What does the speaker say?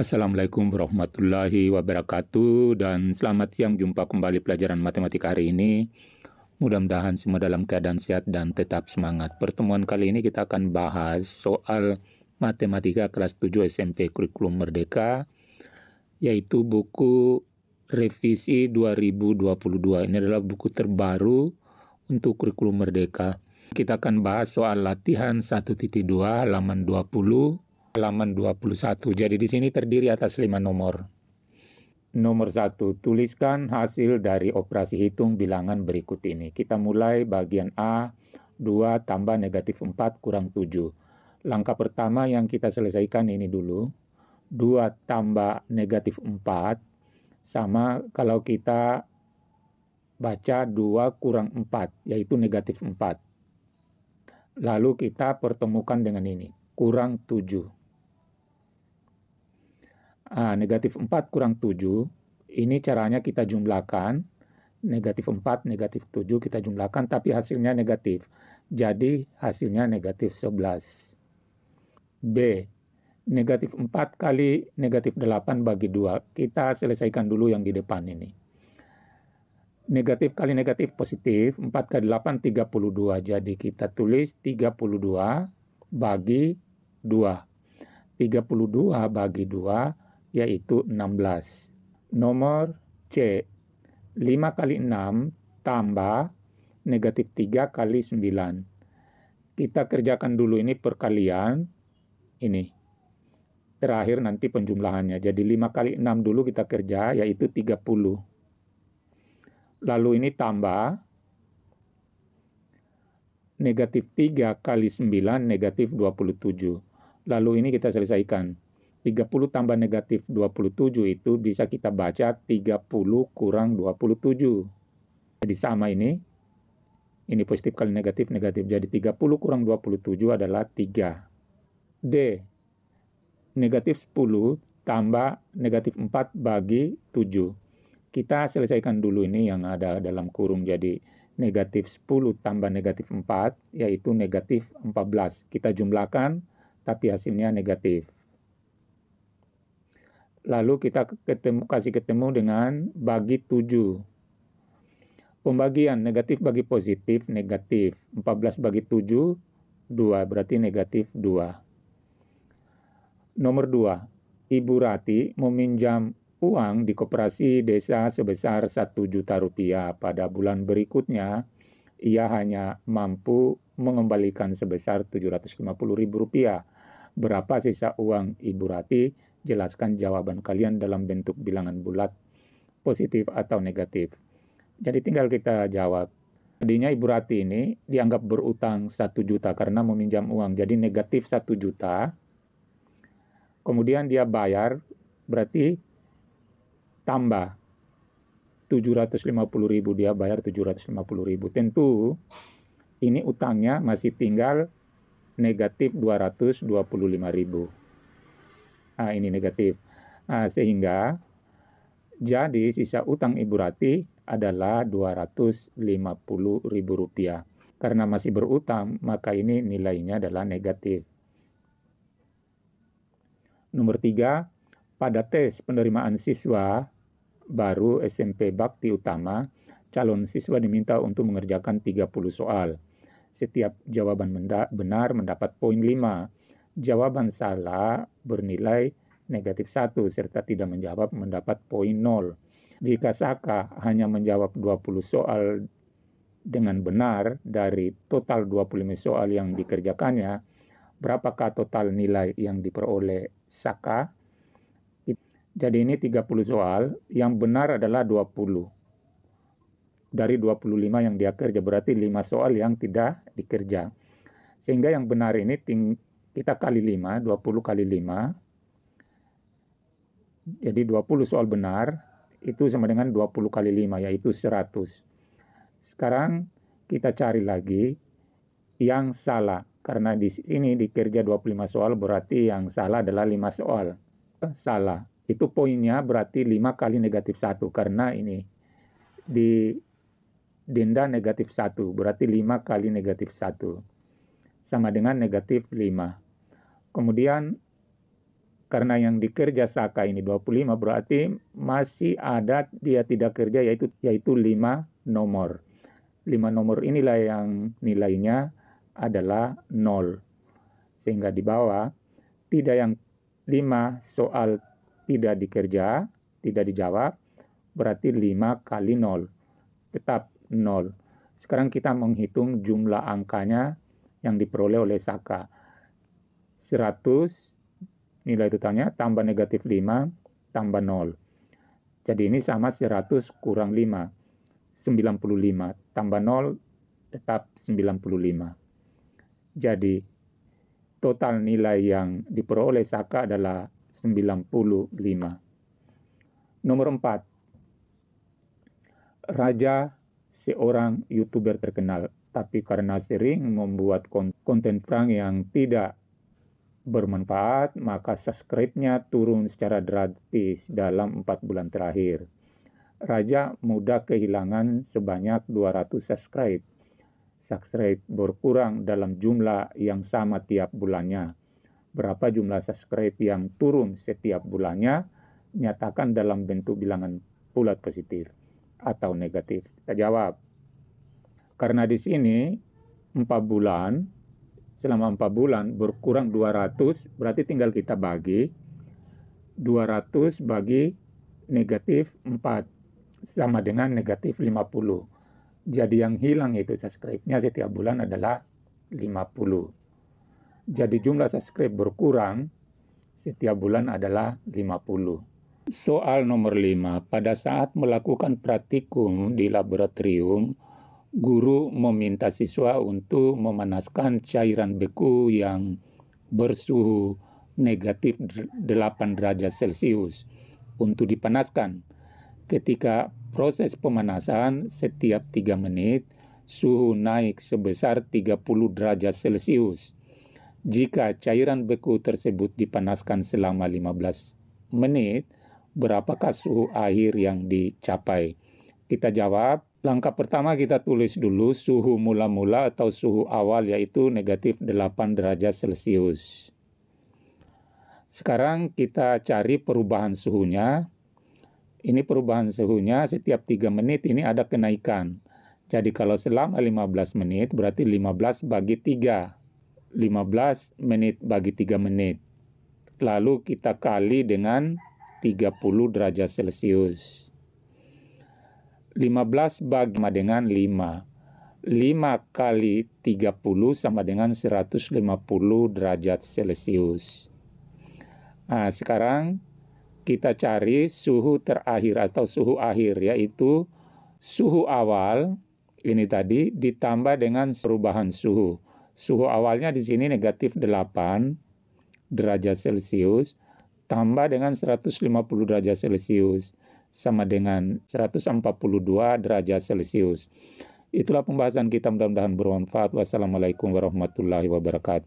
Assalamualaikum warahmatullahi wabarakatuh dan selamat siang jumpa kembali pelajaran matematika hari ini. Mudah-mudahan semua dalam keadaan sehat dan tetap semangat. Pertemuan kali ini kita akan bahas soal matematika kelas 7 SMP Kurikulum Merdeka yaitu buku revisi 2022. Ini adalah buku terbaru untuk Kurikulum Merdeka. Kita akan bahas soal latihan 1.2 halaman 20 halaman 21. Jadi di sini terdiri atas 5 nomor. Nomor 1, tuliskan hasil dari operasi hitung bilangan berikut ini. Kita mulai bagian A, 2 tambah negatif 4 kurang 7. Langkah pertama yang kita selesaikan ini dulu. 2 tambah negatif 4 sama kalau kita baca 2 kurang 4, yaitu negatif 4. Lalu kita pertemukan dengan ini, kurang 7. A ah, negatif 4 kurang 7, ini caranya kita jumlahkan. Negatif 4, negatif 7 kita jumlahkan, tapi hasilnya negatif. Jadi hasilnya negatif 11. B. Negatif 4 kali negatif 8 bagi 2. Kita selesaikan dulu yang di depan ini. Negatif kali negatif positif, 4 kali 8 32. Jadi kita tulis 32 bagi 2. 32 bagi 2 yaitu 16. Nomor C, 5 kali 6 tambah negatif 3 kali 9. Kita kerjakan dulu ini perkalian ini. Terakhir nanti penjumlahannya. Jadi 5 kali 6 dulu kita kerja, yaitu 30. Lalu ini tambah negatif 3 kali 9, negatif 27. Lalu ini kita selesaikan. 30 tambah negatif 27 itu bisa kita baca 30 kurang 27. Jadi sama ini. Ini positif kali negatif, negatif. Jadi 30 kurang 27 adalah 3. D. Negatif 10 tambah negatif 4 bagi 7. Kita selesaikan dulu ini yang ada dalam kurung. Jadi negatif 10 tambah negatif 4, yaitu negatif 14. Kita jumlahkan, tapi hasilnya negatif. Lalu kita ketemu, kasih ketemu dengan bagi 7. Pembagian negatif bagi positif, negatif. 14 bagi 7, 2. Berarti negatif 2. Nomor 2. Ibu Rati meminjam uang di koperasi desa sebesar 1 juta rupiah. Pada bulan berikutnya, ia hanya mampu mengembalikan sebesar 750 ribu rupiah. Berapa sisa uang Ibu Rati? jelaskan jawaban kalian dalam bentuk bilangan bulat, positif atau negatif. Jadi tinggal kita jawab. Tadinya Ibu Rati ini dianggap berutang 1 juta karena meminjam uang. Jadi negatif 1 juta. Kemudian dia bayar, berarti tambah 750 ribu. Dia bayar 750 ribu. Tentu ini utangnya masih tinggal negatif 225 ribu. Ah, ini negatif. Nah, sehingga jadi sisa utang Ibu Rati adalah Rp250.000. Karena masih berutang, maka ini nilainya adalah negatif. Nomor tiga, pada tes penerimaan siswa baru SMP Bakti Utama, calon siswa diminta untuk mengerjakan 30 soal. Setiap jawaban benar mendapat poin 5 jawaban salah bernilai negatif 1 serta tidak menjawab mendapat poin 0. Jika Saka hanya menjawab 20 soal dengan benar dari total 25 soal yang dikerjakannya, berapakah total nilai yang diperoleh Saka? Jadi ini 30 soal, yang benar adalah 20. Dari 25 yang dia kerja, berarti 5 soal yang tidak dikerja. Sehingga yang benar ini ting kita kali 5, 20 kali 5. Jadi 20 soal benar itu sama dengan 20 kali 5 yaitu 100. Sekarang kita cari lagi yang salah karena di sini di kerja 25 soal berarti yang salah adalah 5 soal. Salah. Itu poinnya berarti 5 kali negatif 1 karena ini di denda negatif 1 berarti 5 kali negatif 1 sama dengan negatif 5. Kemudian karena yang dikerja saka ini 25 berarti masih ada dia tidak kerja yaitu yaitu 5 nomor. 5 nomor inilah yang nilainya adalah 0. Sehingga di bawah tidak yang 5 soal tidak dikerja, tidak dijawab berarti 5 kali 0. Tetap 0. Sekarang kita menghitung jumlah angkanya yang diperoleh oleh Saka. 100 nilai totalnya tambah negatif 5 tambah 0. Jadi ini sama 100 kurang 5. 95 tambah 0 tetap 95. Jadi total nilai yang diperoleh Saka adalah 95. Nomor 4. Raja seorang YouTuber terkenal tapi karena sering membuat konten perang yang tidak bermanfaat, maka subscribe-nya turun secara drastis dalam empat bulan terakhir. Raja mudah kehilangan sebanyak 200 subscribe. Subscribe berkurang dalam jumlah yang sama tiap bulannya. Berapa jumlah subscribe yang turun setiap bulannya, nyatakan dalam bentuk bilangan bulat positif atau negatif. Kita jawab. Karena di sini 4 bulan, selama 4 bulan berkurang 200, berarti tinggal kita bagi 200 bagi negatif 4 sama dengan negatif 50. Jadi yang hilang itu subscribe-nya setiap bulan adalah 50. Jadi jumlah subscribe berkurang setiap bulan adalah 50. Soal nomor 5, pada saat melakukan praktikum di laboratorium, guru meminta siswa untuk memanaskan cairan beku yang bersuhu negatif 8 derajat Celcius untuk dipanaskan. Ketika proses pemanasan setiap 3 menit, suhu naik sebesar 30 derajat Celcius. Jika cairan beku tersebut dipanaskan selama 15 menit, berapakah suhu akhir yang dicapai? Kita jawab Langkah pertama kita tulis dulu suhu mula-mula atau suhu awal yaitu negatif 8 derajat Celcius. Sekarang kita cari perubahan suhunya. Ini perubahan suhunya setiap 3 menit ini ada kenaikan. Jadi kalau selama 15 menit berarti 15 bagi 3. 15 menit bagi 3 menit. Lalu kita kali dengan 30 derajat Celcius. 15 bagi sama dengan 5. 5 kali 30 sama dengan 150 derajat Celcius. Nah, sekarang kita cari suhu terakhir atau suhu akhir, yaitu suhu awal ini tadi ditambah dengan perubahan suhu. Suhu awalnya di sini negatif 8 derajat Celcius, tambah dengan 150 derajat Celcius sama dengan 142 derajat Celcius. Itulah pembahasan kita mudah-mudahan bermanfaat. Wassalamualaikum warahmatullahi wabarakatuh.